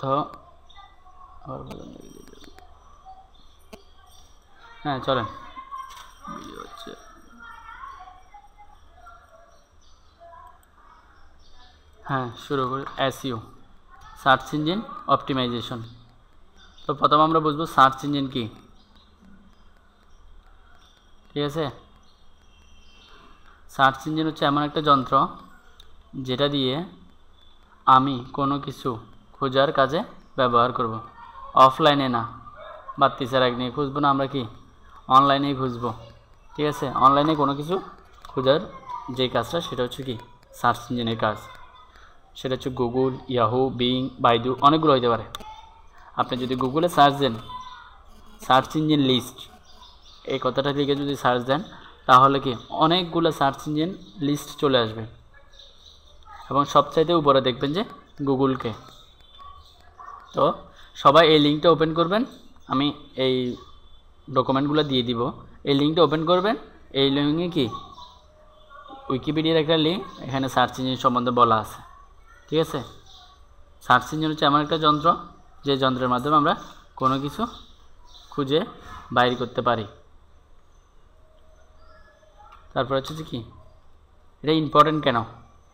ত হ্যাঁ চলেন হচ্ছে হ্যাঁ শুরু করি এসইও সার্চ ইঞ্জিন অপটিমাইজেশন তো প্রথম আমরা বুঝবো সার্চ ইঞ্জিন কি ঠিক আছে সার্চ ইঞ্জিন হচ্ছে এমন একটা যন্ত্র যেটা দিয়ে আমি কোনো কিছু খোঁজার কাজে ব্যবহার করব। অফলাইনে না বাত্তি এক নিয়ে খুঁজবো না আমরা কি অনলাইনেই খুঁজবো ঠিক আছে অনলাইনে কোনো কিছু খোঁজার যে কাজটা সেটা হচ্ছে কি সার্চ ইঞ্জিনের কাজ সেটা হচ্ছে গুগল ইয়াহু বিং বাইদু অনেকগুলো হইতে পারে আপনি যদি গুগলে সার্চ দেন সার্চ ইঞ্জিন লিস্ট এই কথাটা লিখে যদি সার্চ দেন তাহলে কি অনেকগুলো সার্চ ইঞ্জিন লিস্ট চলে আসবে এবং সবচাইতে উপরে দেখবেন যে গুগলকে তো সবাই এই লিঙ্কটা ওপেন করবেন আমি এই ডকুমেন্টগুলো দিয়ে দিব এই লিঙ্কটা ওপেন করবেন এই লিঙ্কে কি উইকিপিডিয়ার একটা লিঙ্ক এখানে সার্চ ইঞ্জিন সম্বন্ধে বলা আছে ঠিক আছে সার্চ ইঞ্জিন হচ্ছে এমন একটা যন্ত্র যে যন্ত্রের মাধ্যমে আমরা কোনো কিছু খুঁজে বাইর করতে পারি তারপর হচ্ছে যে কি এটা ইম্পর্টেন্ট কেন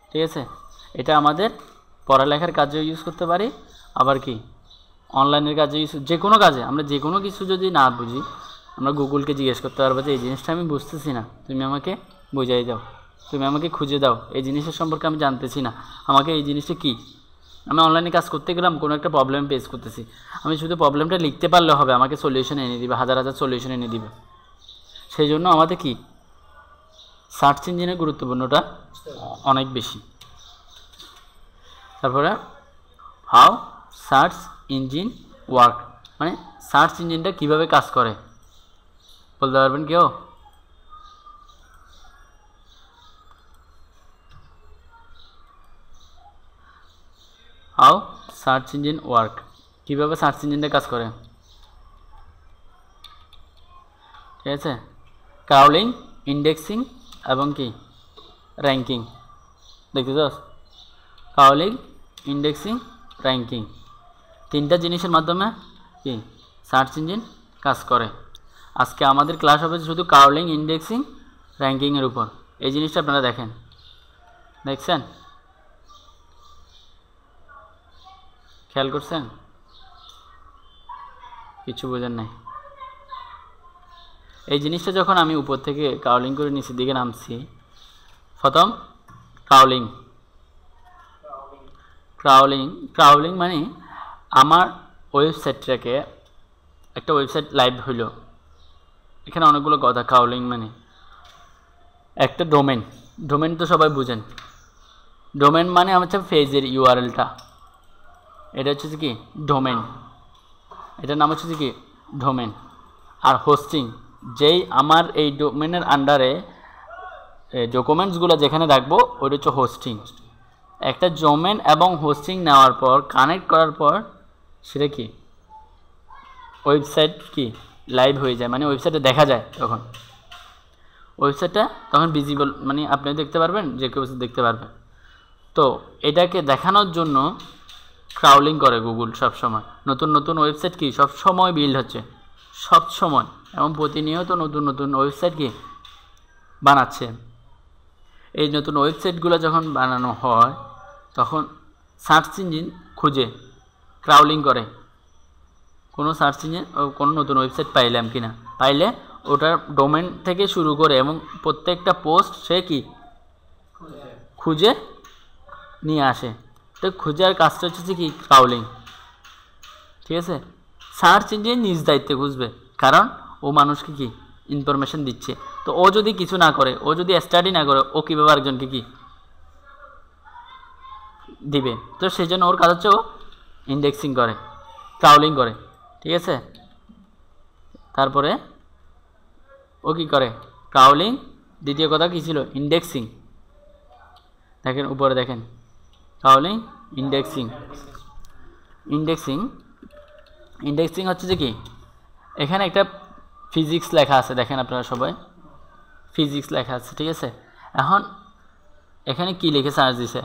ঠিক আছে এটা আমাদের পড়ালেখার কাজেও ইউজ করতে পারি আবার কি অনলাইনের কাজে যে কোনো কাজে আমরা যে কোনো কিছু যদি না বুঝি আমরা গুগলকে জিজ্ঞেস করতে পারবো যে এই জিনিসটা আমি বুঝতেছি না তুমি আমাকে বোঝাই দাও তুমি আমাকে খুঁজে দাও এই জিনিসের সম্পর্কে আমি জানতেছি না আমাকে এই জিনিসটা কী আমি অনলাইনে কাজ করতে গেলাম কোনো একটা প্রবলেম ফেস করতেছি আমি শুধু প্রবলেমটা লিখতে পারলে হবে আমাকে সলিউশন এনে দিবে হাজার হাজার সলিউশন এনে দিবে সেই জন্য আমাদের কি সার্চ ইঞ্জিনের গুরুত্বপূর্ণটা অনেক বেশি তারপরে হাও সার্চ ইঞ্জিন ওয়ার্ক মানে সার্চ ইঞ্জিনটা কিভাবে কাজ করে বলতে পারবেন কেউ হাউ সার্চ ইঞ্জিন ওয়ার্ক কীভাবে সার্চ ইঞ্জিনটা কাজ করে ঠিক আছে কাউলিং ইন্ডেক্সিং এবং কি র্যাঙ্কিং দেখতে চাস কাউলিং ইন্ডেক্সিং র্যাঙ্কিং তিনটা জিনিসের মাধ্যমে কি সার্চ ইঞ্জিন কাজ করে আজকে আমাদের ক্লাস হবে শুধু কাউলিং ইন্ডেক্সিং র্যাঙ্কিংয়ের উপর এই জিনিসটা আপনারা দেখেন দেখছেন খেয়াল করছেন কিছু বোঝেন নাই এই জিনিসটা যখন আমি উপর থেকে কাউলিং করে নিচের দিকে নামছি প্রথম কাউলিং ক্রাউলিং ক্রাউলিং মানে আমার ওয়েবসাইটটাকে একটা ওয়েবসাইট লাইভ হইল এখানে অনেকগুলো কথা কাউলিং মানে একটা ডোমেন ডোমেন তো সবাই বুঝেন ডোমেন মানে হচ্ছে ফেজের ইউআরএলটা এটা হচ্ছে কি ডোমেন এটার নাম হচ্ছে কি ডোমেন আর হোস্টিং যেই আমার এই ডোমেনের আন্ডারে ডকুমেন্টসগুলো যেখানে রাখবো ওইটা হচ্ছে হোস্টিং একটা ডোমেন এবং হোস্টিং নেওয়ার পর কানেক্ট করার পর সেটা কি ওয়েবসাইট কি লাইভ হয়ে যায় মানে ওয়েবসাইটে দেখা যায় তখন ওয়েবসাইটটা তখন ভিজিবল মানে আপনি দেখতে পারবেন যে কেউ দেখতে পারবেন তো এটাকে দেখানোর জন্য ক্রাউলিং করে গুগল সব সময় নতুন নতুন ওয়েবসাইট কি সময় বিল্ড হচ্ছে সব সময় এবং প্রতিনিয়ত নতুন নতুন ওয়েবসাইট কি বানাচ্ছে এই নতুন ওয়েবসাইটগুলো যখন বানানো হয় তখন সার্চ ইঞ্জিন খুঁজে ক্রাউলিং করে কোনো সার্চ ইঞ্জিনে কোনো নতুন ওয়েবসাইট পাইলাম কি না পাইলে ওটার ডোমেন থেকে শুরু করে এবং প্রত্যেকটা পোস্ট সে কি খুঁজে নিয়ে আসে তো খুঁজার কাজটা হচ্ছে কি ক্রাউলিং ঠিক আছে সার্চ ইঞ্জিন নিজ দায়িত্বে খুঁজবে কারণ ও মানুষকে কি ইনফরমেশান দিচ্ছে তো ও যদি কিছু না করে ও যদি স্টাডি না করে ও কীভাবে একজনকে কি দিবে তো সেই জন্য ওর কাজ হচ্ছে ও ইন্ডেক্সিং করে ক্রাউলিং করে ঠিক আছে তারপরে ও কী করে ক্রাউলিং দ্বিতীয় কথা কী ছিল ইন্ডেক্সিং দেখেন উপরে দেখেন ক্রাউলিং ইন্ডেক্সিং ইন্ডেক্সিং ইন্ডেক্সিং হচ্ছে যে কি এখানে একটা ফিজিক্স লেখা আছে দেখেন আপনারা সবাই ফিজিক্স লেখা আছে ঠিক আছে এখন এখানে কি লিখে সার্চ দিছে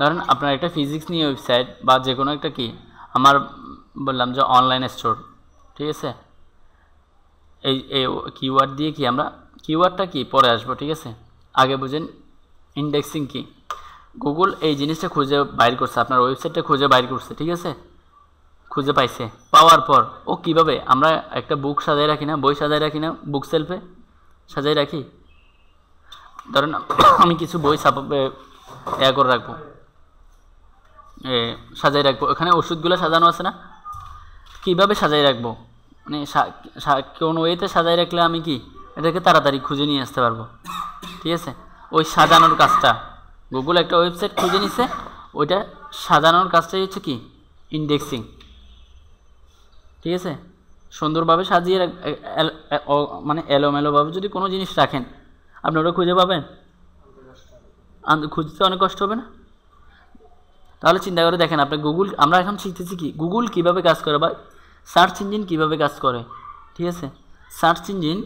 ধরেন আপনার একটা ফিজিক্স নিয়ে ওয়েবসাইট বা যে কোনো একটা কি আমার বললাম যে অনলাইন স্টোর ঠিক আছে এই এই কিওয়ার্ড দিয়ে কি আমরা কিওয়ার্ডটা কি পরে আসবো ঠিক আছে আগে বুঝেন ইন্ডেক্সিং কি গুগল এই জিনিসটা খুঁজে বাইর করছে আপনার ওয়েবসাইটটা খুঁজে বাইর করছে ঠিক আছে খুঁজে পাইছে পাওয়ার পর ও কিভাবে আমরা একটা বুক সাজাই রাখি না বই সাজাই রাখি না বুক সেলফে সাজাই রাখি ধরেন আমি কিছু বই সাপ ইয়া করে রাখবো সাজাই রাখবো এখানে ওষুধগুলো সাজানো আছে না কিভাবে সাজাই রাখবো মানে কোন ওয়েতে সাজাই রাখলে আমি কি এটাকে তাড়াতাড়ি খুঁজে নিয়ে আসতে পারবো ঠিক আছে ওই সাজানোর কাজটা গুগল একটা ওয়েবসাইট খুঁজে নিছে ওইটা সাজানোর কাজটাই হচ্ছে কি ইন্ডেক্সিং ঠিক আছে সুন্দরভাবে সাজিয়ে রাখ মানে এলোমেলোভাবে যদি কোনো জিনিস রাখেন আপনি ওটা খুঁজে পাবেন খুঁজতে অনেক কষ্ট হবে না তাহলে চিন্তা করে দেখেন আপনি গুগল আমরা এখন শিখতেছি কি গুগল কিভাবে কাজ করে বা সার্চ ইঞ্জিন কিভাবে কাজ করে ঠিক আছে সার্চ ইঞ্জিন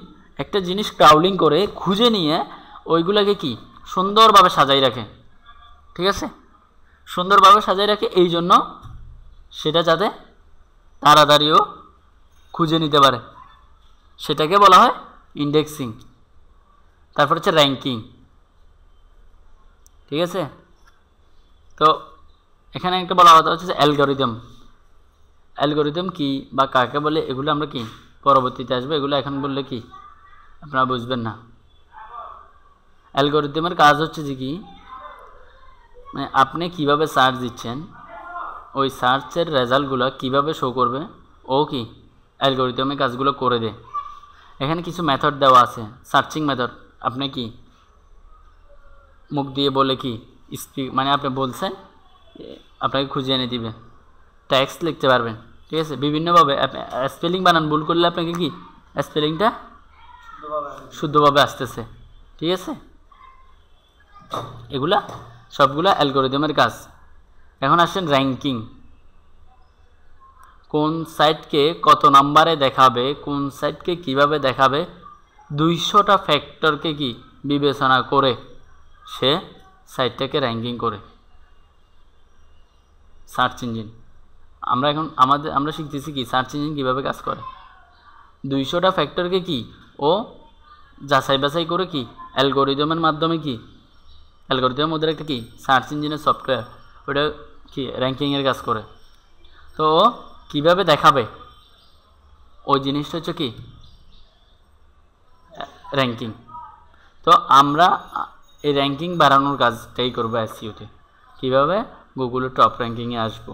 একটা জিনিস ক্রাউলিং করে খুঁজে নিয়ে ওইগুলোকে কি সুন্দরভাবে সাজাই রাখে ঠিক আছে সুন্দরভাবে সাজাই রাখে এই জন্য সেটা যাতে তাড়াতাড়িও খুঁজে নিতে পারে সেটাকে বলা হয় ইন্ডেক্সিং তারপর হচ্ছে র্যাঙ্কিং ঠিক আছে তো এখানে একটা বলা কথা হচ্ছে অ্যালগোরিদম অ্যালগোরিদম কি বা কাকে বলে এগুলো আমরা কি পরবর্তীতে আসবে এগুলো এখন বললে কি আপনারা বুঝবেন না অ্যালগোরিদমের কাজ হচ্ছে যে কি মানে আপনি কিভাবে সার্চ দিচ্ছেন ওই সার্চের রেজাল্টগুলো কিভাবে শো করবে ও কি অ্যালগোরিদমে কাজগুলো করে দে এখানে কিছু মেথড দেওয়া আছে সার্চিং মেথড আপনি কি মুখ দিয়ে বলে কি স্পিক মানে আপনি বলছেন আপনাকে খুঁজে এনে দিবে ট্যাক্স লিখতে পারবেন ঠিক আছে বিভিন্নভাবে স্পেলিং বানান ভুল করলে আপনাকে কি স্পেলিংটা শুদ্ধভাবে আসতেছে ঠিক আছে এগুলা সবগুলা অ্যালগোরিদমের কাজ এখন আসেন র্যাঙ্কিং কোন সাইটকে কত নাম্বারে দেখাবে কোন সাইটকে কিভাবে দেখাবে দুইশোটা ফ্যাক্টরকে কি বিবেচনা করে সে সাইটটাকে র্যাঙ্কিং করে সার্চ ইঞ্জিন আমরা এখন আমাদের আমরা শিখতেছি কি সার্চ ইঞ্জিন কীভাবে কাজ করে দুইশোটা ফ্যাক্টরকে কি ও যাচাই বাছাই করে কি অ্যালগোরিদমের মাধ্যমে কি অ্যালগোরিদমের মধ্যে একটা কি সার্চ ইঞ্জিনের সফটওয়্যার ওটা কি র্যাঙ্কিংয়ের কাজ করে তো ও কীভাবে দেখাবে ওই জিনিসটা হচ্ছে কি র্যাঙ্কিং তো আমরা এই র্যাঙ্কিং বাড়ানোর কাজটাই করবো এসিওতে কীভাবে গুগলে টপ র্যাঙ্কিংয়ে আসবো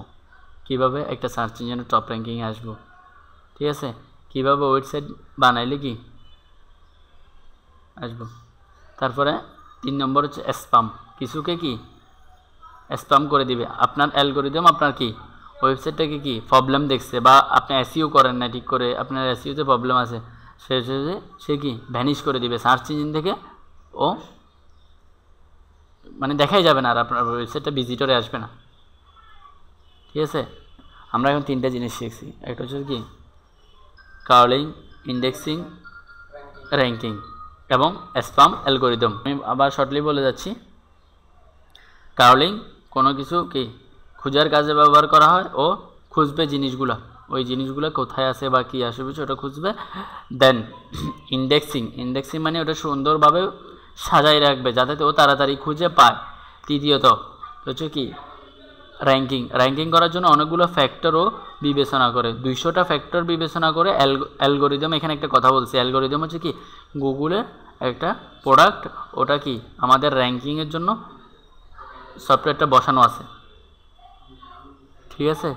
কিভাবে একটা সার্চ ইঞ্জিনের টপ র্যাঙ্কিংয়ে আসবো ঠিক আছে কিভাবে ওয়েবসাইট বানাইলে কি আসবো তারপরে তিন নম্বর হচ্ছে স্পাম কিছুকে কি স্পাম করে দিবে আপনার অ্যালগোরিদম আপনার কি ওয়েবসাইটটাকে কি প্রবলেম দেখছে বা আপনি এসিও e করেন না ঠিক করে আপনার এসিওতে e প্রবলেম আছে সে সে কি ভ্যানিশ করে দিবে সার্চ ইঞ্জিন থেকে ও মানে দেখাই যাবে না আর আপনার ওয়েবসাইটটা ভিজিটরে আসবে না ঠিক আছে আমরা এখন তিনটা জিনিস শিখছি একটা হচ্ছে কি কার্লিং ইন্ডেক্সিং র্যাঙ্কিং এবং স্পাম অ্যালগোরিদম আমি আবার শর্টলি বলে যাচ্ছি কার্লিং কোনো কিছু কি খুঁজার কাজে ব্যবহার করা হয় ও খুঁজবে জিনিসগুলা ওই জিনিসগুলো কোথায় আছে বা কী আসে ওটা খুঁজবে দেন ইন্ডেক্সিং ইন্ডেক্সিং মানে ওটা সুন্দরভাবে সাজাই রাখবে যাতে ও তাড়াতাড়ি খুঁজে পায় তৃতীয়ত হচ্ছে কি র্যাঙ্কিং র্যাঙ্কিং করার জন্য অনেকগুলো ফ্যাক্টরও বিবেচনা করে দুইশোটা ফ্যাক্টর বিবেচনা করে অ্যালগোরিদম এখানে একটা কথা বলছি অ্যালগোরিদম হচ্ছে কি গুগলের একটা প্রোডাক্ট ওটা কি আমাদের র্যাঙ্কিংয়ের জন্য সফটওয়্যারটা বসানো আছে ঠিক আছে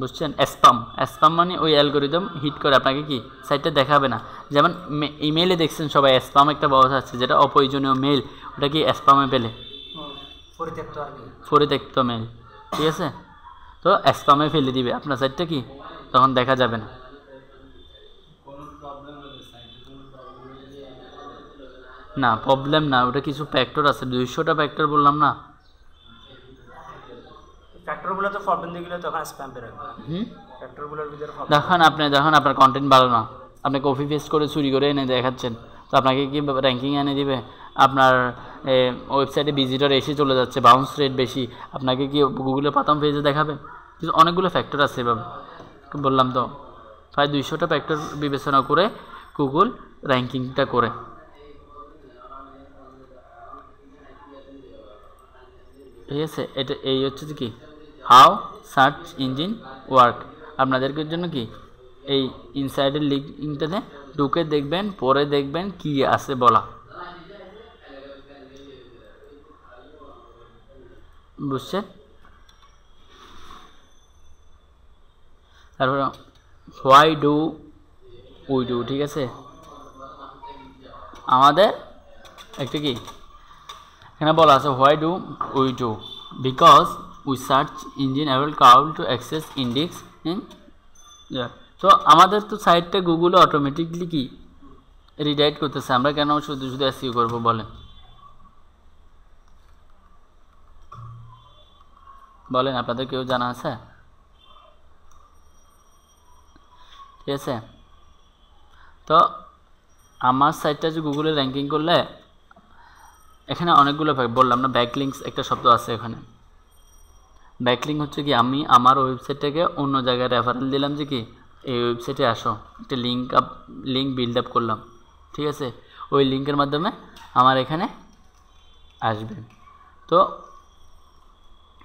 বুঝছেন স্প্যাম স্প্যাম মানে ওই অ্যালগোরিদম হিট করে আপনাকে কি সাইটটা দেখাবে না যেমন ইমেইলে দেখছেন সবাই স্প্যাম একটা ব্যবস্থা আছে যেটা অপ্রয়োজনীয় মেইল ওটা কি স্প্যামে পেলে পরিত্যক্ত মেইল ঠিক আছে তো স্প্যামে ফেলে দিবে আপনার সাইটটা কি তখন দেখা যাবে না না প্রবলেম না ওটা কিছু ফ্যাক্টর আছে দুইশোটা ফ্যাক্টর বললাম না ফ্যাক্টরগুলো তো তখন স্প্যাম বের হবে ফ্যাক্টরগুলোর ভিতরে দেখেন আপনি দেখেন আপনার কন্টেন্ট ভালো না আপনি কপি পেস্ট করে চুরি করে এনে দেখাচ্ছেন তো আপনাকে কি র্যাঙ্কিং এনে দিবে আপনার ওয়েবসাইটে ভিজিটর এসে চলে যাচ্ছে বাউন্স রেট বেশি আপনাকে কি গুগলে প্রথম পেজে দেখাবে কিন্তু অনেকগুলো ফ্যাক্টর আছে এভাবে বললাম তো প্রায় দুইশোটা ফ্যাক্টর বিবেচনা করে গুগল র্যাঙ্কিংটা করে ঠিক আছে এটা এই হচ্ছে কি হাউ সার্চ ইঞ্জিন ওয়ার্ক আপনাদেরকে জন্য কি এই ইনসাইডের লিঙ্কটাতে ঢুকে দেখবেন পরে দেখবেন কি আছে বলা বুঝছেন তারপর হোয়াই ডু উই ডু ঠিক আছে আমাদের একটা কি এখানে বলা আছে why do we do because we search engine able to access index তো আমাদের তো সাইটটা গুগলে অটোমেটিকলি কি রিডাইট করতেছে আমরা কেন শুধু শুধু এসিও করবো বলেন বলেন আপনাদের কেউ জানা আছে ঠিক আছে তো আমার সাইটটা যে গুগলে র্যাঙ্কিং করলে এখানে অনেকগুলো বললাম না ব্যাকলিংস একটা শব্দ আছে এখানে ব্যাকলিং হচ্ছে কি আমি আমার ওয়েবসাইটটাকে অন্য জায়গায় রেফারেল দিলাম যে কি এই ওয়েবসাইটে আসো একটা link up link build up করলাম ঠিক আছে ওই লিঙ্কের মাধ্যমে আমার এখানে আসবে তো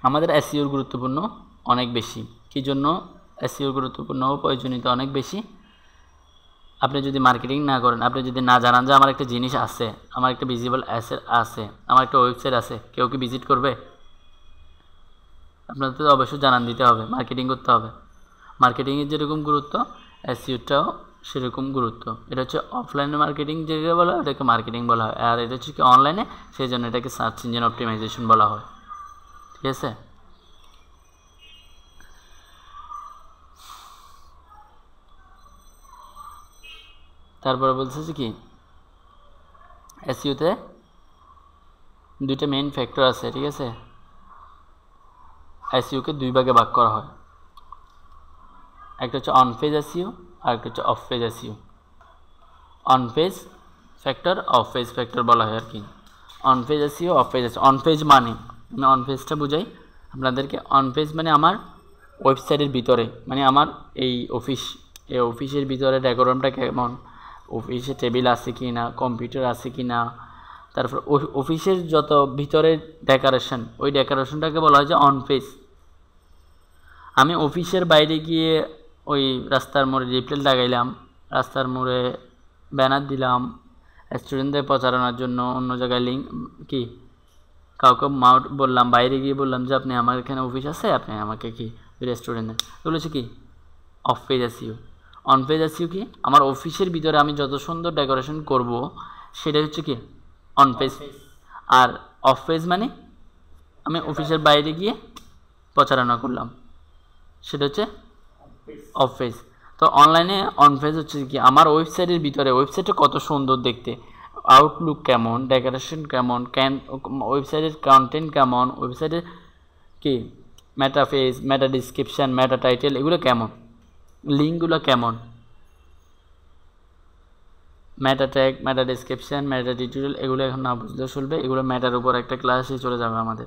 আমাদের এসিওর e গুরুত্বপূর্ণ অনেক বেশি কী জন্য এসিওর e গুরুত্বপূর্ণ প্রয়োজনীয়তা অনেক বেশি আপনি যদি মার্কেটিং না করেন আপনি যদি না জানান যে আমার একটা জিনিস আছে আমার একটা ভিজিবল অ্যাসেট আছে আমার একটা ওয়েবসাইট আছে কেউ কি ভিজিট করবে আপনাদের অবশ্যই জানান দিতে হবে মার্কেটিং করতে হবে মার্কেটিংয়ের যেরকম গুরুত্ব এসিউটাও সেরকম গুরুত্ব এটা হচ্ছে অফলাইনে মার্কেটিং যেটা বলা হয় এটাকে মার্কেটিং বলা হয় আর এটা হচ্ছে কি অনলাইনে সেই জন্য এটাকে সার্চ ইঞ্জিন অপটিমাইজেশন বলা হয় ঠিক আছে তারপরে বলছে যে কি এসিউতে দুইটা মেইন ফ্যাক্টর আছে ঠিক আছে আইসিউকে দুই ভাগে ভাগ করা হয় একটা হচ্ছে অন আইসিউ আর একটা হচ্ছে off page SEO on factor off page factor বলা হয় আর কি on SEO SEO off page SEO on মানে আমি অন বুঝাই আপনাদেরকে অন মানে আমার ওয়েবসাইটের ভিতরে মানে আমার এই অফিস এই অফিসের ভিতরে ডেকোরামটা কেমন অফিসে টেবিল আছে কি না কম্পিউটার আছে কি না তারপর অফিসের যত ভিতরে ডেকোরেশন ওই ডেকোরেশনটাকে বলা হয় যে অন আমি অফিসের বাইরে গিয়ে ওই রাস্তার মোড়ে রিপ্লেট লাগাইলাম রাস্তার মোড়ে ব্যানার দিলাম স্টুডেন্টদের প্রচারণার জন্য অন্য জায়গায় লিঙ্ক কি কাউকে মাউট বললাম বাইরে গিয়ে বললাম যে আপনি আমার এখানে অফিস আছে আপনি আমাকে কি রেস্টুরেন্টে বলেছে কি off page SEO on page SEO কি আমার অফিসের ভিতরে আমি যত সুন্দর ডেকোরেশন করব সেটা হচ্ছে কি অন পেজ আর অফ পেজ মানে আমি অফিসের বাইরে গিয়ে প্রচারণা করলাম সেটা হচ্ছে অফ পেজ তো অনলাইনে অন পেজ হচ্ছে কি আমার ওয়েবসাইটের ভিতরে ওয়েবসাইটটা কত সুন্দর দেখতে আউটলুক কেমন ডেকোরেশন কেমন ক্যান ওয়েবসাইটের কন্টেন্ট কেমন ওয়েবসাইটের কি meta face meta description meta title এগুলো কেমন লিঙ্কগুলো কেমন meta tag meta description meta tutorial এগুলো এখন না বুঝলেও চলবে এগুলো ম্যাটার উপর একটা ক্লাসে চলে যাবে আমাদের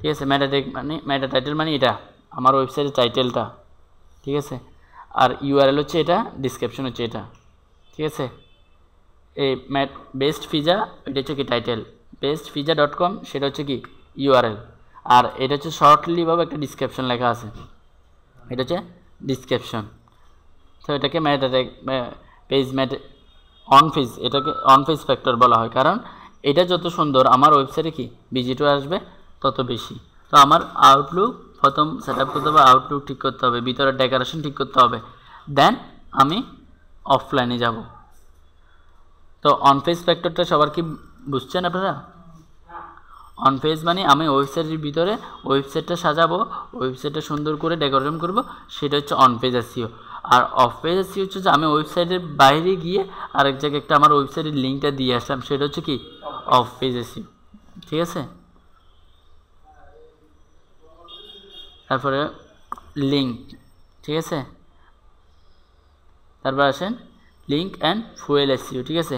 ঠিক আছে ম্যাটা ট্যাগ মানে ম্যাটা টাইটেল মানে এটা আমার ওয়েবসাইটের টাইটেলটা ঠিক আছে আর ইউআরএল হচ্ছে এটা ডিসক্রিপশন হচ্ছে এটা ঠিক আছে এই ম্যাট বেস্ট ফিজা এটা হচ্ছে কি title best pizza dot com সেটা হচ্ছে কি ইউআরএল আর এটা হচ্ছে শর্টলিভাবে একটা ডিসক্রিপশন লেখা আছে এটা হচ্ছে ডিসক্রিপশন তো এটাকে meta page meta on page এটাকে অন ফেজ ফ্যাক্টর বলা হয় কারণ এটা যত সুন্দর আমার ওয়েবসাইটে কি ভিজিটও আসবে তত বেশি তো আমার আউটলুক প্রথম সেট আপ করতে হবে আউটলুক ঠিক করতে হবে ভিতরে ডেকোরেশন ঠিক করতে হবে দেন আমি অফলাইনে যাব তো অনফেস ফ্যাক্টরটা সবার কি বুঝছেন আপনারা অনফেস মানে আমি ওয়েবসাইটের ভিতরে ওয়েবসাইটটা সাজাবো ওয়েবসাইটটা সুন্দর করে ডেকোরেশন করব সেটা হচ্ছে অনপেজ এসিও e আর অফপেজ এসিও e হচ্ছে যে আমি ওয়েবসাইটের বাইরে গিয়ে আরেক জায়গায় একটা আমার ওয়েবসাইটের লিঙ্কটা দিয়ে আসলাম সেটা হচ্ছে কি অফপেজ এসিও e ঠিক আছে তারপরে লিঙ্ক ঠিক আছে তারপর আসেন লিঙ্ক অ্যান্ড ফুয়েল এসিও ঠিক আছে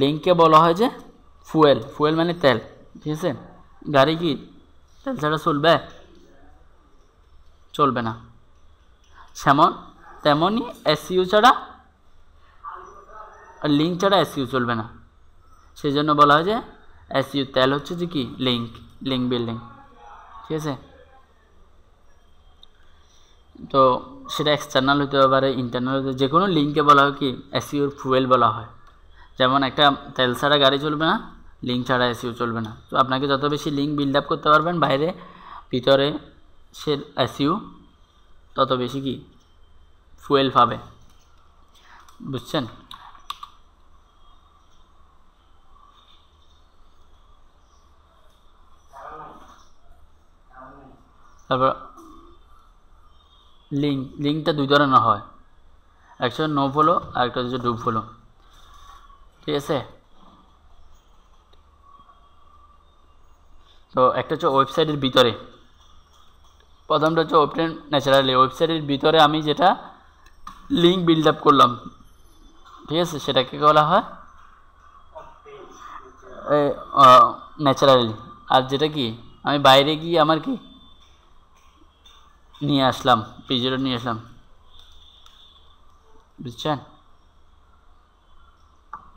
লিঙ্ককে বলা হয় যে ফুয়েল ফুয়েল মানে তেল ঠিক আছে গাড়ি কি তেল ছাড়া চলবে চলবে না সেমন তেমনই এসিউ ছাড়া আর লিঙ্ক ছাড়া এসিউ চলবে না সেই জন্য বলা হয় যে এসিউ তেল হচ্ছে যে কি লিঙ্ক লিঙ্ক বিল্ডিং ঠিক আছে তো সেটা এক্সটার্নাল হতে পারে ইন্টারনাল হতে যে কোনো লিঙ্কে বলা হয় কি এসিওর ফুয়েল বলা হয় যেমন একটা তেল ছাড়া গাড়ি চলবে না লিঙ্ক ছাড়া এসিও চলবে না তো আপনাকে যত বেশি লিঙ্ক বিল্ড আপ করতে পারবেন বাইরে ভিতরে সে এসিও তত বেশি কি ফুয়েল পাবে বুঝছেন তারপর লিঙ্ক লিঙ্কটা দুই ধরনের হয় একটা নো ফলো আর একটা হচ্ছে ডুব ফলো ঠিক আছে তো একটা হচ্ছে ওয়েবসাইটের ভিতরে প্রথমটা হচ্ছে ওপেন ন্যাচারালি ওয়েবসাইটের ভিতরে আমি যেটা লিঙ্ক বিল্ড আপ করলাম ঠিক আছে সেটাকে বলা হয় ন্যাচারালি আর যেটা কি আমি বাইরে গিয়ে আমার কি নিয়ে আসলাম পিজোটা নিয়ে আসলাম বুঝছেন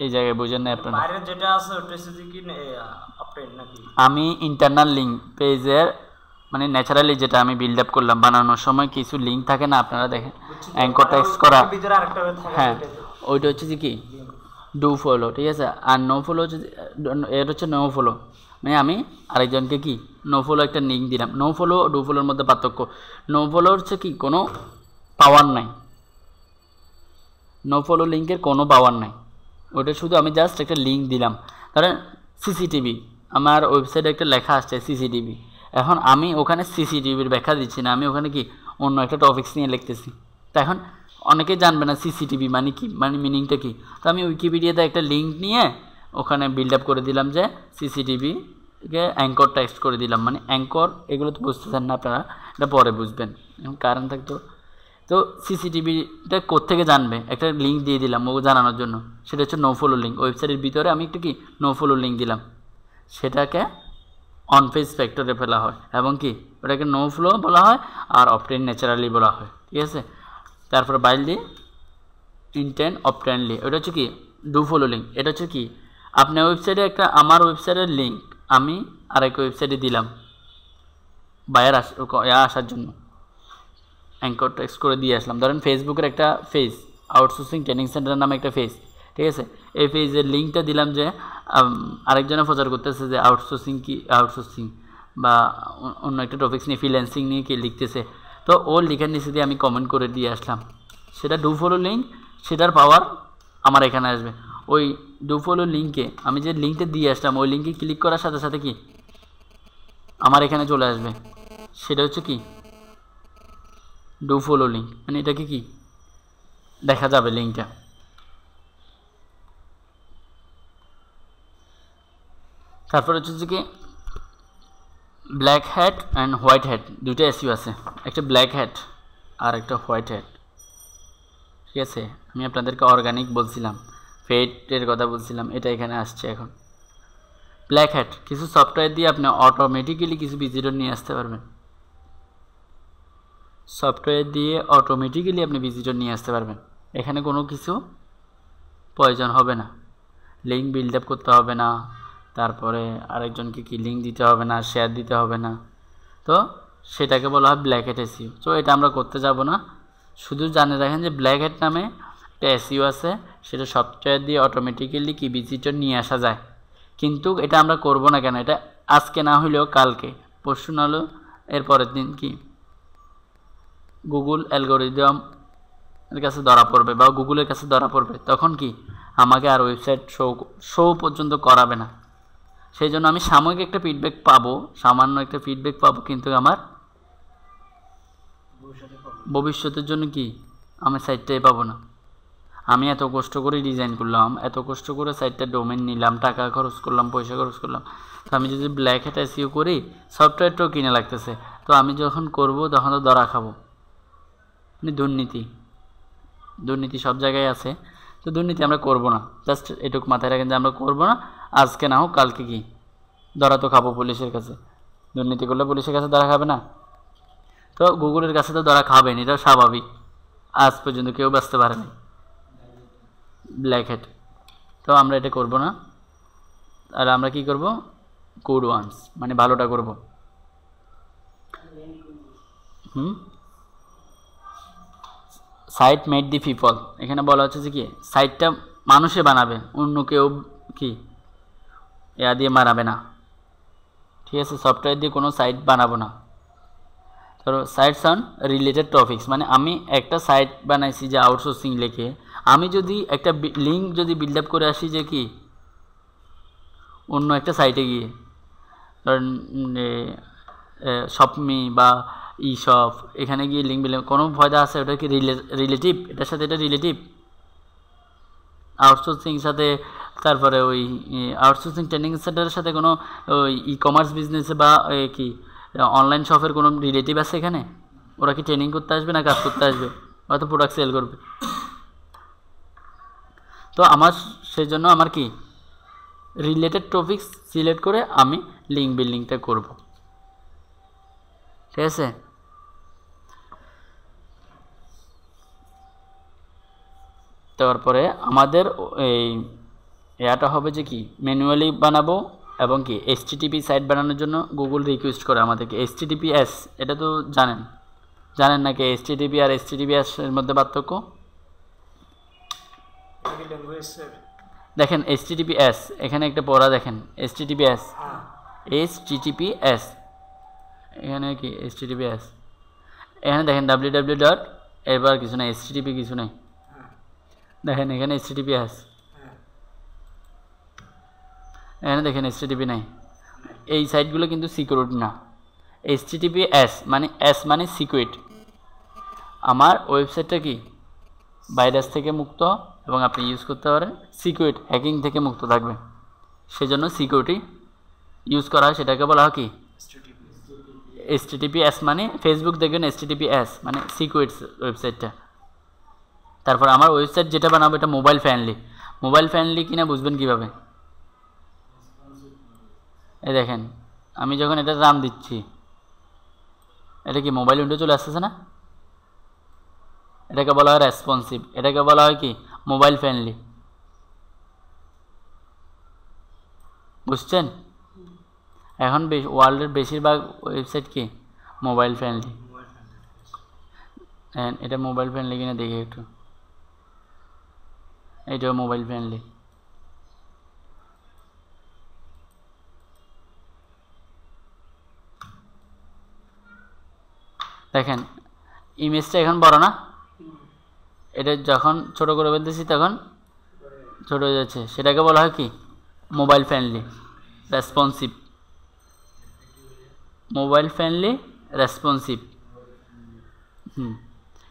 এই জায়গায় বুঝেন না আপনারা বাইরে যেটা আছে ওটা কি আপডেট নাকি আমি ইন্টারনাল লিংক পেজের মানে ন্যাচারালি যেটা আমি বিল্ড আপ করলাম বানানোর সময় কিছু লিংক থাকে না আপনারা দেখেন অ্যাঙ্কর টেক্সট করা হ্যাঁ ওইটা হচ্ছে যে কি ডু ফলো ঠিক আছে আর নো ফলো হচ্ছে এর হচ্ছে নো ফলো মানে আমি আরেকজনকে কি নোফলো একটা লিঙ্ক দিলাম নোফলো ডুফলোর মধ্যে পার্থক্য নোফলো হচ্ছে কি কোনো পাওয়ার নাই নোফলো লিঙ্কের কোনো পাওয়ার নাই ওটা শুধু আমি জাস্ট একটা লিঙ্ক দিলাম ধরেন সিসিটিভি আমার ওয়েবসাইটে একটা লেখা আসছে সিসিটিভি এখন আমি ওখানে সিসিটিভির ব্যাখ্যা দিচ্ছি না আমি ওখানে কি অন্য একটা টপিক্স নিয়ে লিখতেছি তা এখন অনেকে জানবে না সিসিটিভি মানে কি মানে মিনিংটা কি তো আমি উইকিপিডিয়াতে একটা লিঙ্ক নিয়ে ওখানে বিল্ড আপ করে দিলাম যে সিসিটিভি অ্যাঙ্কর টাইপস করে দিলাম মানে অ্যাঙ্কর এগুলো তো বুঝতে চান না আপনারা এটা পরে বুঝবেন কারণ থাকতো তো সিসিটিভিটা কোত্থেকে জানবে একটা লিঙ্ক দিয়ে দিলাম ও জানানোর জন্য সেটা হচ্ছে নো ফলো লিঙ্ক ওয়েবসাইটের ভিতরে আমি একটা কি নো ফলো লিঙ্ক দিলাম সেটাকে অন ফ্যাক্টরে ফেলা হয় এবং কি ওটাকে নো ফ্লো বলা হয় আর অপটেন ন্যাচারালি বলা হয় ঠিক আছে তারপর বাইল দিয়ে ইনটেন অপটেনলি ওটা হচ্ছে কি ডু ফলো লিঙ্ক এটা হচ্ছে কি আপনার ওয়েবসাইটে একটা আমার ওয়েবসাইটের লিঙ্ক আমি আরেক ওয়েবসাইটে দিলাম বায়ার আস আসার জন্য অ্যাঙ্কর টেক্স করে দিয়ে আসলাম ধরেন ফেসবুকের একটা ফেজ আউটসোর্সিং ট্রেনিং সেন্টার নামে একটা ফেজ ঠিক আছে এই ফেজের লিঙ্কটা দিলাম যে আরেকজনে প্রচার করতেছে যে আউটসোর্সিং কি আউটসোর্সিং বা অন্য একটা টপিক্স নিয়ে ফ্রিল্যান্সিং নিয়ে কে লিখতেছে তো ওর লিখার নিচে দিয়ে আমি কমেন্ট করে দিয়ে আসলাম সেটা ডু ফলো লিঙ্ক সেটার পাওয়ার আমার এখানে আসবে ওই ডুফলো লিঙ্কে আমি যে লিঙ্কটা দিয়ে আসলাম ওই লিঙ্কে ক্লিক করার সাথে সাথে কি আমার এখানে চলে আসবে সেটা হচ্ছে কি ডুফলো লিঙ্ক মানে এটাকে কি দেখা যাবে লিঙ্কটা তারপর হচ্ছে কি black hat and white hat দুইটা এসিউ আছে একটা ব্ল্যাক হ্যাট আর একটা হোয়াইট হ্যাট ঠিক আছে আমি আপনাদেরকে অর্গানিক বলছিলাম ফেটের কথা বলছিলাম এটা এখানে আসছে এখন ব্ল্যাক হ্যাট কিছু সফটওয়্যার দিয়ে আপনি অটোমেটিক্যালি কিছু ভিজিটর নিয়ে আসতে পারবেন সফটওয়্যার দিয়ে অটোমেটিক্যালি আপনি ভিজিটর নিয়ে আসতে পারবেন এখানে কোনো কিছু প্রয়োজন হবে না লিঙ্ক বিল্ড আপ করতে হবে না তারপরে আরেকজনকে কি লিঙ্ক দিতে হবে না শেয়ার দিতে হবে না তো সেটাকে বলা হয় ব্ল্যাক হ্যাট এসিও তো এটা আমরা করতে যাব না শুধু জানে রাখেন যে ব্ল্যাক হ্যাট নামে একটা এসিও আছে সেটা সফটওয়্যার দিয়ে অটোমেটিক্যালি কি ভিজিটর নিয়ে আসা যায় কিন্তু এটা আমরা করব না কেন এটা আজকে না হলেও কালকে পরশু না হলেও পরের দিন কি গুগল অ্যালগোরিদম এর কাছে ধরা পড়বে বা গুগলের কাছে ধরা পড়বে তখন কি আমাকে আর ওয়েবসাইট শো শো পর্যন্ত করাবে না সেই জন্য আমি সাময়িক একটা ফিডব্যাক পাবো সামান্য একটা ফিডব্যাক পাবো কিন্তু আমার ভবিষ্যতের জন্য কি আমি সাইটটাই পাবো না আমি এত কষ্ট করে ডিজাইন করলাম এত কষ্ট করে সাইটটা ডোমেন নিলাম টাকা খরচ করলাম পয়সা খরচ করলাম তো আমি যদি ব্ল্যাক হ্যাট এসিও করি সফটওয়্যারটাও কিনে লাগতেছে তো আমি যখন করব তখন তো ধরা খাবো মানে দুর্নীতি দুর্নীতি সব জায়গায় আছে তো দুর্নীতি আমরা করব না জাস্ট এটুকু মাথায় রাখেন যে আমরা করব না আজকে না হোক কালকে কি ধরা তো খাবো পুলিশের কাছে দুর্নীতি করলে পুলিশের কাছে ধরা খাবে না তো গুগলের কাছে তো ধরা খাবেন এটা স্বাভাবিক আজ পর্যন্ত কেউ বাঁচতে পারেনি ব্ল্যাক তো আমরা এটা করব না আর আমরা কি করব গুড ওয়ান্স মানে ভালোটা করব hmm site made the people এখানে বলা হচ্ছে যে কি সাইটটা মানুষে বানাবে অন্য কেউ কি এয়া দিয়ে বানাবে না ঠিক আছে সফটওয়্যার দিয়ে কোনো সাইট বানাবো না ধরো সাইটস অন রিলেটেড টপিক্স মানে আমি একটা সাইট বানাইছি যে আউটসোর্সিং লিখে আমি যদি একটা লিঙ্ক যদি বিল্ড আপ করে আসি যে কি অন্য একটা সাইটে গিয়ে ধরেন শপমি বা ই শপ এখানে গিয়ে লিঙ্ক বিল্ড কোনো ফায়দা আছে ওটা কি রিলেটিভ এটার সাথে এটা রিলেটিভ আউটসোর্সিং সাথে তারপরে ওই আউটসোর্সিং ট্রেনিং সেন্টারের সাথে কোনো ওই ই কমার্স বিজনেসে বা কি অনলাইন শপের কোনো রিলেটিভ আছে এখানে ওরা কি ট্রেনিং করতে আসবে না কাজ করতে আসবে হয়তো প্রোডাক্ট সেল করবে তো আমার সেই জন্য আমার কি রিলেটেড টপিকস সিলেক্ট করে আমি লিঙ্ক বিল্ডিংটা করব ঠিক আছে তারপরে আমাদের এই এটা হবে যে কি ম্যানুয়ালি বানাবো এবং কি এসটিটিপি সাইট বানানোর জন্য গুগল রিকোয়েস্ট করে আমাদেরকে এস এটা তো জানেন জানেন নাকি এসটিটিপি আর এসটিটিপিএস এর মধ্যে পার্থক্য দেখেন এস এস এখানে একটা পড়া দেখেন এস এস এস এস এখানে কি এস এস এখানে দেখেন ডাব্লিউ ডাব্লিউ ডট এবার কিছু নাই এস কিছু নাই দেখেন এখানে এস এস এখানে দেখেন এস নাই এই সাইটগুলো কিন্তু সিকিউরিড না এস এস মানে এস মানে সিকিউরিড আমার ওয়েবসাইটটা কি ভাইরাস থেকে মুক্ত এবং আপনি ইউজ করতে পারেন সিকিউরিটি হ্যাকিং থেকে মুক্ত থাকবে সেজন্য সিকিউরিটি ইউজ করা হয় সেটাকে বলা হয় কি এস মানে ফেসবুক দেখবেন এস মানে সিকিউরিটস ওয়েবসাইটটা তারপর আমার ওয়েবসাইট যেটা বানাবো এটা মোবাইল ফ্যানলি মোবাইল ফ্যানলি কিনা বুঝবেন কীভাবে এই দেখেন আমি যখন এটা রাম দিচ্ছি এটা কি মোবাইল উইন্ডো চলে আসতেছে না এটাকে বলা হয় রেসপন্সিভ এটাকে বলা হয় কি মোবাইল ফ্রেন্ডলি বুঝছেন এখন ওয়ার্ল্ডের বেশিরভাগ ওয়েবসাইট কি মোবাইল ফ্রেন্ডলি হ্যাঁ এটা মোবাইল ফ্রেন্ডলি কিনা দেখি একটু এটাও মোবাইল ফ্রেন্ডলি দেখেন ইমেজটা এখন বড় না এটা যখন ছোট করে বলতেছি তখন ছোট হয়ে যাচ্ছে সেটাকে বলা হয় কি mobile friendly responsive mobile friendly responsive hmm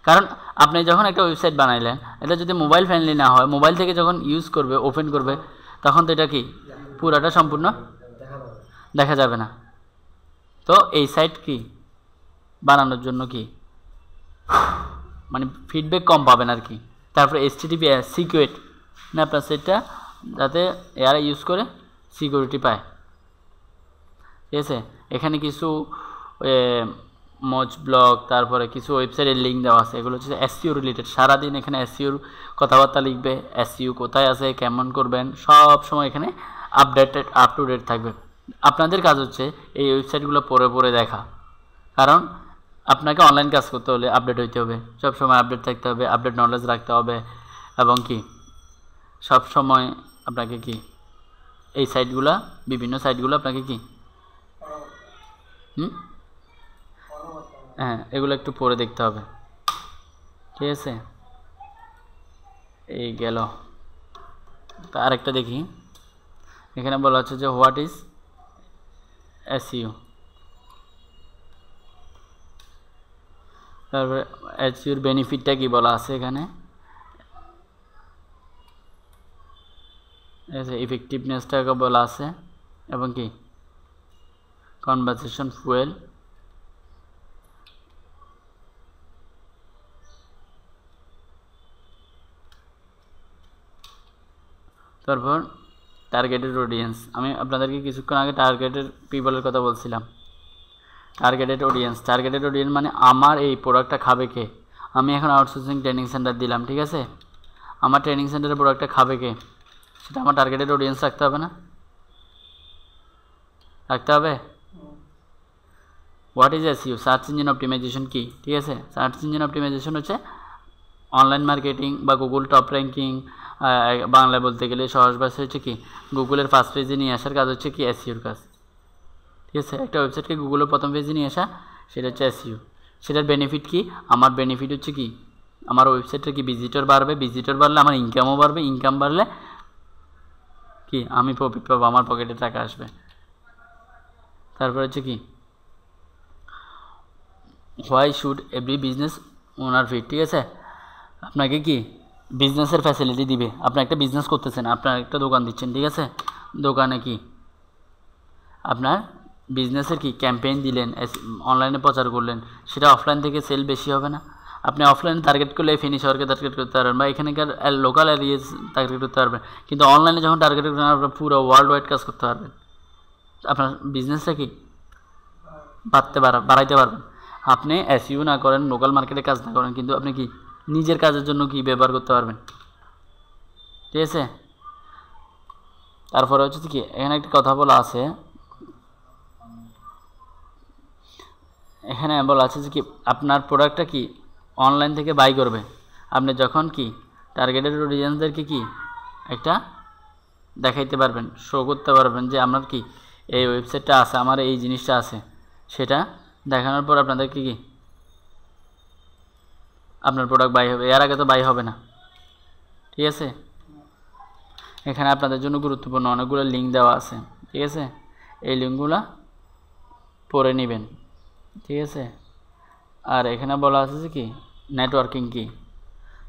কারণ আপনি যখন একটা ওয়েবসাইট বানাইলেন এটা যদি মোবাইল ফ্রেন্ডলি না হয় মোবাইল থেকে যখন ইউজ করবে ওপেন করবে তখন তো এটা কি পুরাটা সম্পূর্ণ দেখা যাবে না তো এই সাইট কি বানানোর জন্য কি মানে ফিডব্যাক কম পাবেন আর কি তারপরে এসটিডিপি সিকিউরিট না আপনার সেটা যাতে এরা ইউজ করে সিকিউরিটি পায় ঠিক আছে এখানে কিছু মজ ব্লগ তারপরে কিছু ওয়েবসাইটের লিঙ্ক দেওয়া আছে এগুলো হচ্ছে এসসিও রিলেটেড e সারাদিন এখানে এসসিওর e কথাবার্তা লিখবে এসসিও e কোথায় আছে কেমন করবেন সব সময় এখানে আপডেটেড আপ টু ডেট থাকবে আপনাদের কাজ হচ্ছে এই ওয়েবসাইটগুলো পরে পরে দেখা কারণ আপনাকে অনলাইন কাজ করতে হলে আপডেট হইতে হবে সব সময় আপডেট থাকতে হবে আপডেট নলেজ রাখতে হবে এবং কি সব সময় আপনাকে কি এই সাইটগুলা বিভিন্ন সাইটগুলো আপনাকে কি হুম হ্যাঁ এগুলো একটু পরে দেখতে হবে ঠিক আছে এই গেল আরেকটা দেখি এখানে বলা হচ্ছে যে হোয়াট ইজ এসইউ তারপরে এর বেনিফিটটা কি বলা আছে এখানে ইফেক্টিভনেসটাকে বলা আছে এবং কি কনভার্সেশন ফুয়েল তারপর টার্গেটেড অডিয়েন্স আমি আপনাদেরকে কিছুক্ষণ আগে টার্গেটেড পিপলের কথা বলছিলাম টার্গেটেড অডিয়েন্স টার্গেটেড অডিয়েন্স মানে আমার এই প্রোডাক্টটা খাবে কে আমি এখন আউটসোর্সিং ট্রেনিং সেন্টার দিলাম ঠিক আছে আমার ট্রেনিং সেন্টারের প্রোডাক্টটা খাবে কে সেটা আমার টার্গেটেড অডিয়েন্স রাখতে হবে না রাখতে হবে what is you search engine optimization কী ঠিক আছে সার্চ ইঞ্জিন অপটিমাইজেশন হচ্ছে অনলাইন মার্কেটিং বা গুগল টপ র্যাঙ্কিং বাংলায় বলতে গেলে সহজ ভাষা হচ্ছে কি গুগলের ফার্স্ট পেজে নিয়ে আসার কাজ হচ্ছে কি এসইউর e কাজ ঠিক আছে একটা ওয়েবসাইটকে গুগলের প্রথম পেজে নিয়ে আসা সেটা হচ্ছে এসইউ সেটার বেনিফিট কি আমার বেনিফিট হচ্ছে কি আমার ওয়েবসাইটের কি ভিজিটর বাড়বে ভিজিটর বাড়লে আমার ইনকামও বাড়বে ইনকাম বাড়লে কি আমি প্রফিট পাবো আমার পকেটে টাকা আসবে তারপর হচ্ছে কি why should every business owner fit ঠিক আছে আপনাকে কি বিজনেসের ফ্যাসিলিটি দিবে আপনি একটা বিজনেস করতেছেন আপনার একটা দোকান দিচ্ছেন ঠিক আছে দোকানে কি আপনার বিজনেসের কি ক্যাম্পেইন দিলেন অনলাইনে প্রচার করলেন সেটা অফলাইন থেকে সেল বেশি হবে না আপনি অফলাইনে টার্গেট করলে ফিনি শহরকে টার্গেট করতে পারবেন বা এখানকার লোকাল এরিয়াজ টার্গেট করতে পারবেন কিন্তু অনলাইনে যখন টার্গেট করবেন আপনার পুরো ওয়ার্ল্ড ওয়াইড কাজ করতে পারবেন আপনার বিজনেসটা কি বাড়তে পারা বাড়াইতে পারবেন আপনি এসইউ e না করেন লোকাল মার্কেটে কাজ না করেন কিন্তু আপনি কি নিজের কাজের জন্য কি ব্যবহার করতে পারবেন ঠিক আছে তারপরে হচ্ছে কি এখানে একটা কথা বলা আছে এখানে হ্যাঁ, হ্যাঁ, বলা আছে যে কি আপনার প্রোডাক্টটা কি অনলাইন থেকে বাই করবে আপনি যখন কি টার্গেটেড অডিয়েন্সদেরকে কি একটা দেখাইতে পারবেন শো করতে পারবেন যে আপনার কি এই ওয়েবসাইটটা আছে আমার এই জিনিসটা আছে সেটা দেখানোর পর আপনাদেরকে কি আপনার প্রোডাক্ট বাই হবে এর আগে তো বাই হবে না ঠিক আছে এখানে আপনাদের জন্য গুরুত্বপূর্ণ অনেকগুলো লিঙ্ক দেওয়া আছে ঠিক আছে এই লিঙ্কগুলো পরে নেবেন ঠিক আছে আর এখানে বলা আছে যে কি নেটওয়ার্কিং কি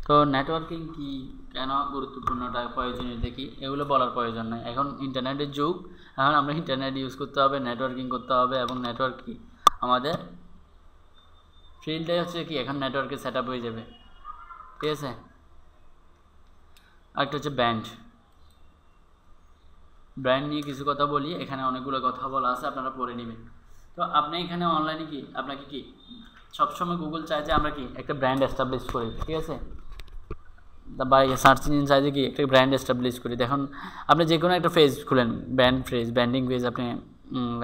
তো নেটওয়ার্কিং কি কেন গুরুত্বপূর্ণটা প্রয়োজনীয় দেখি এগুলো বলার প্রয়োজন নাই এখন ইন্টারনেটের যুগ এখন আমরা ইন্টারনেট ইউজ করতে হবে নেটওয়ার্কিং করতে হবে এবং নেটওয়ার্ক কি আমাদের ফিল্ডে হচ্ছে কি এখন নেটওয়ার্কে সেট হয়ে যাবে ঠিক আছে আরেকটা হচ্ছে ব্যান্ড ব্র্যান্ড নিয়ে কিছু কথা বলি এখানে অনেকগুলো কথা বলা আছে আপনারা পড়ে নেবেন তো আপনি এখানে অনলাইনে কি আপনাকে কি সবসময় গুগল চাই যে আমরা কি একটা ব্র্যান্ড এস্টাবলিশ করি ঠিক আছে বা সার্চ ইঞ্জিন চাই যে কি একটা ব্র্যান্ড এস্টাবলিশ করি দেখুন আপনি যে কোনো একটা ফেজ খুলেন ব্র্যান্ড ফেজ ব্র্যান্ডিং ফেজ আপনি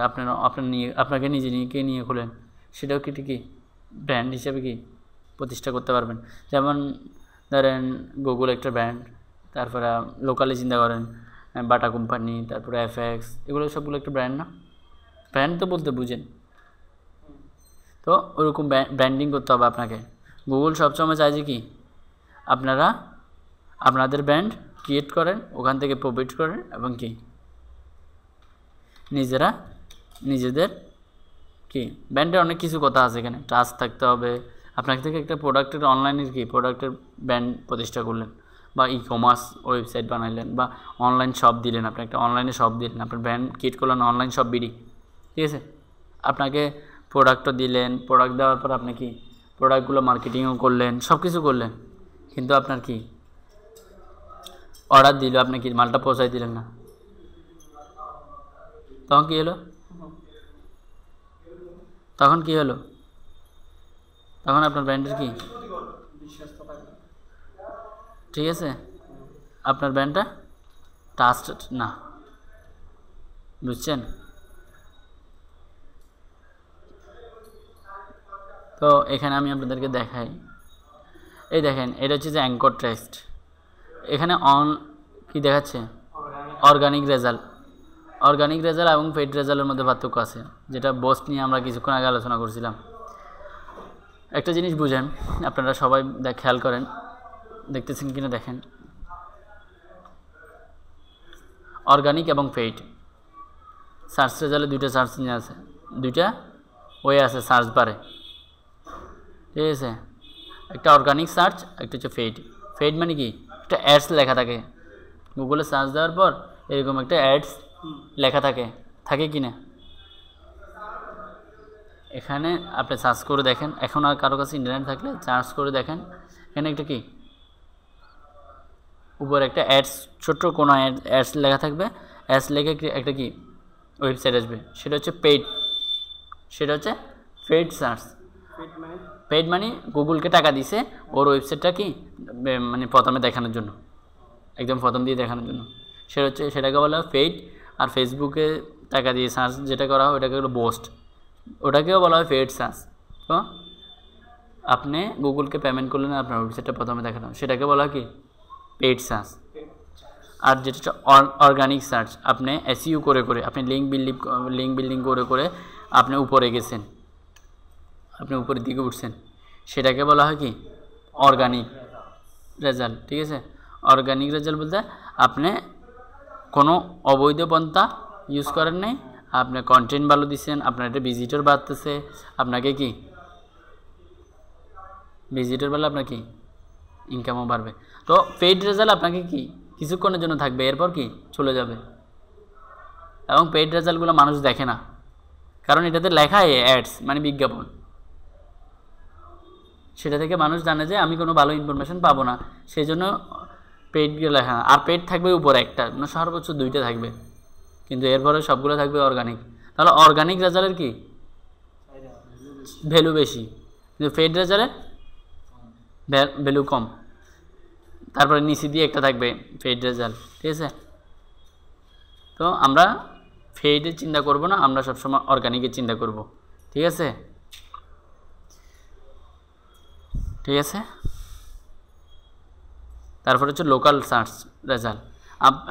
আপনার আপনার নিয়ে আপনাকে নিজে নিয়ে নিয়ে খুলেন সেটাও কি কি ব্র্যান্ড হিসেবে কি প্রতিষ্ঠা করতে পারবেন যেমন ধরেন গুগল একটা ব্র্যান্ড তারপরে লোকালি চিন্তা করেন বাটা কোম্পানি তারপরে এফএক্স এগুলো সবগুলো একটা ব্র্যান্ড না ব্র্যান্ড তো বলতে বুঝেন তো ওরকম ব্র্যান্ডিং করতে হবে আপনাকে গুগল সবসময় চাই যে কি আপনারা আপনাদের ব্র্যান্ড ক্রিয়েট করেন ওখান থেকে প্রফিট করেন এবং কি নিজেরা নিজেদের কি ব্র্যান্ডের অনেক কিছু কথা আছে এখানে ট্রাস্ট থাকতে হবে আপনাকে থেকে একটা প্রোডাক্টের অনলাইনের কি প্রোডাক্টের ব্র্যান্ড প্রতিষ্ঠা করলেন বা ই কমার্স ওয়েবসাইট বানাইলেন বা অনলাইন শপ দিলেন আপনি একটা অনলাইনে শপ দিলেন আপনার ব্র্যান্ড ক্রিয়েট করলেন অনলাইন শপ বিডি ঠিক আছে আপনাকে প্রোডাক্টও দিলেন প্রোডাক্ট দেওয়ার পর আপনি কি প্রোডাক্টগুলো মার্কেটিংও করলেন সব কিছু করলেন কিন্তু আপনার কি অর্ডার দিল আপনি কি মালটা পৌঁছাই দিলেন না তখন কী হলো তখন কি হলো তখন আপনার ব্র্যান্ডের কি ঠিক আছে আপনার ব্র্যান্ডটা টাস্ট না বুঝছেন তো এখানে আমি আপনাদেরকে দেখাই এই দেখেন এটা হচ্ছে যে অ্যাঙ্কর টেস্ট এখানে অন কি দেখাচ্ছে অর্গানিক রেজাল্ট অর্গানিক রেজাল্ট এবং পেড রেজাল্টের মধ্যে পার্থক্য আছে যেটা বস নিয়ে আমরা কিছুক্ষণ আগে আলোচনা করছিলাম একটা জিনিস বুঝেন আপনারা সবাই খেয়াল করেন দেখতেছেন কিনা দেখেন অর্গানিক এবং পেইড সার্চ রেজাল্টে দুইটা সার্চ নিয়ে আছে দুইটা ওয়ে আছে সার্চ বারে ঠিক আছে একটা অর্গানিক সার্চ একটা হচ্ছে ফেড ফেড মানে কি একটা অ্যাডস লেখা থাকে গুগলে সার্চ দেওয়ার পর এরকম একটা অ্যাডস লেখা থাকে থাকে কি না এখানে আপনি সার্চ করে দেখেন এখন আর কারো কাছে ইন্টারনেট থাকলে সার্চ করে দেখেন এখানে একটা কি উপরে একটা অ্যাডস ছোট্ট কোনো অ্যাডস লেখা থাকবে অ্যাডস লেখে একটা কি ওয়েবসাইট আসবে সেটা হচ্ছে পেইড সেটা হচ্ছে পেড মানে? সার্চ পেইড মানে গুগলকে টাকা দিছে ওর ওয়েবসাইটটা কি মানে প্রথমে দেখানোর জন্য একদম প্রথম দিয়ে দেখানোর জন্য সেটা হচ্ছে সেটাকে বলা হয় পেইড আর ফেসবুকে টাকা দিয়ে সার্চ যেটা করা হয় ওটাকে হলো বোস্ট ওটাকেও বলা হয় পেইড সার্চ তো আপনি গুগলকে পেমেন্ট করলেন আপনার ওয়েবসাইটটা প্রথমে দেখালাম সেটাকে বলা হয় কি পেইড সার্চ আর যেটা হচ্ছে অর্গানিক সার্চ আপনি এসইউ e করে করে আপনি লিঙ্ক বিল্ডিং লিঙ্ক বিল্ডিং করে করে আপনি উপরে গেছেন আপনি উপরের দিকে উঠছেন সেটাকে বলা হয় কি অর্গানিক রেজাল্ট ঠিক আছে অর্গানিক রেজাল্ট বলতে আপনি কোনো অবৈধ পন্থা ইউজ করেন নাই আপনার কন্টেন্ট ভালো দিচ্ছেন আপনার একটা ভিজিটর বাড়তেছে আপনাকে কি ভিজিটর বেলা আপনার কি ইনকামও বাড়বে তো পেইড রেজাল্ট আপনাকে কি কিছুক্ষণের জন্য থাকবে এরপর কি চলে যাবে এবং পেইড রেজাল্টগুলো মানুষ দেখে না কারণ এটাতে লেখায় অ্যাডস মানে বিজ্ঞাপন সেটা থেকে মানুষ জানে যে আমি কোনো ভালো ইনফরমেশান পাবো না সেই জন্য পেড গেলে হ্যাঁ আর পেড থাকবে উপরে একটা না মানে সর্বোচ্চ দুইটা থাকবে কিন্তু এরপরে সবগুলো থাকবে অর্গানিক তাহলে অর্গানিক রেজাল্টের কি ভ্যালু বেশি কিন্তু ফেড রেজারে ভ্যালু কম তারপরে নিচে দিয়ে একটা থাকবে ফেড রেজাল্ট ঠিক আছে তো আমরা ফেডের চিন্তা করব না আমরা সবসময় অর্গানিকের চিন্তা করব ঠিক আছে ঠিক আছে তারপর হচ্ছে লোকাল সার্চ রেজাল্ট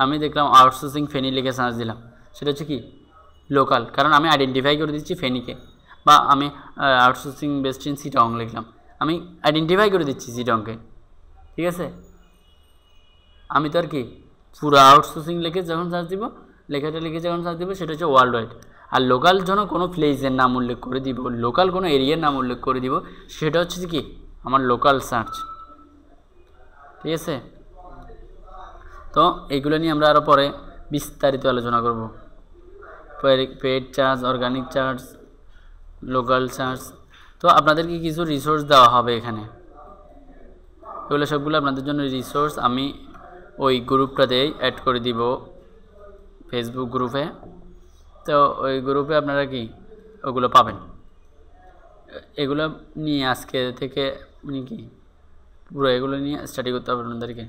আমি দেখলাম আউটসোর্সিং ফেনি লিখে সার্চ দিলাম সেটা হচ্ছে কি লোকাল কারণ আমি আইডেন্টিফাই করে দিচ্ছি ফেনিকে বা আমি আউটসোর্সিং বেস্ট ইন সিটং লিখলাম আমি আইডেন্টিফাই করে দিচ্ছি সিটংকে ঠিক আছে আমি তো আর কি পুরো আউটসোর্সিং লিখে যখন সার্চ দিব লেখাটা লিখে যখন সার্চ দিব সেটা হচ্ছে ওয়ার্ল্ড ওয়াইড আর লোকাল যেন কোনো প্লেসের নাম উল্লেখ করে দিব লোকাল কোনো এরিয়ার নাম উল্লেখ করে দিব সেটা হচ্ছে কি আমার লোকাল সার্চ ঠিক আছে তো এইগুলো নিয়ে আমরা আরও পরে বিস্তারিত আলোচনা করব paid search organic search local search তো আপনাদেরকে কিছু রিসোর্স দেওয়া হবে এখানে এগুলো সবগুলো আপনাদের জন্য রিসোর্স আমি ওই গ্রুপটাতেই অ্যাড করে দিব ফেসবুক গ্রুপে তো ওই গ্রুপে আপনারা কি ওগুলো পাবেন এগুলো নিয়ে আজকে থেকে নাকি পুরো এগুলো নিয়ে স্টাডি করতে হবে আপনাদেরকে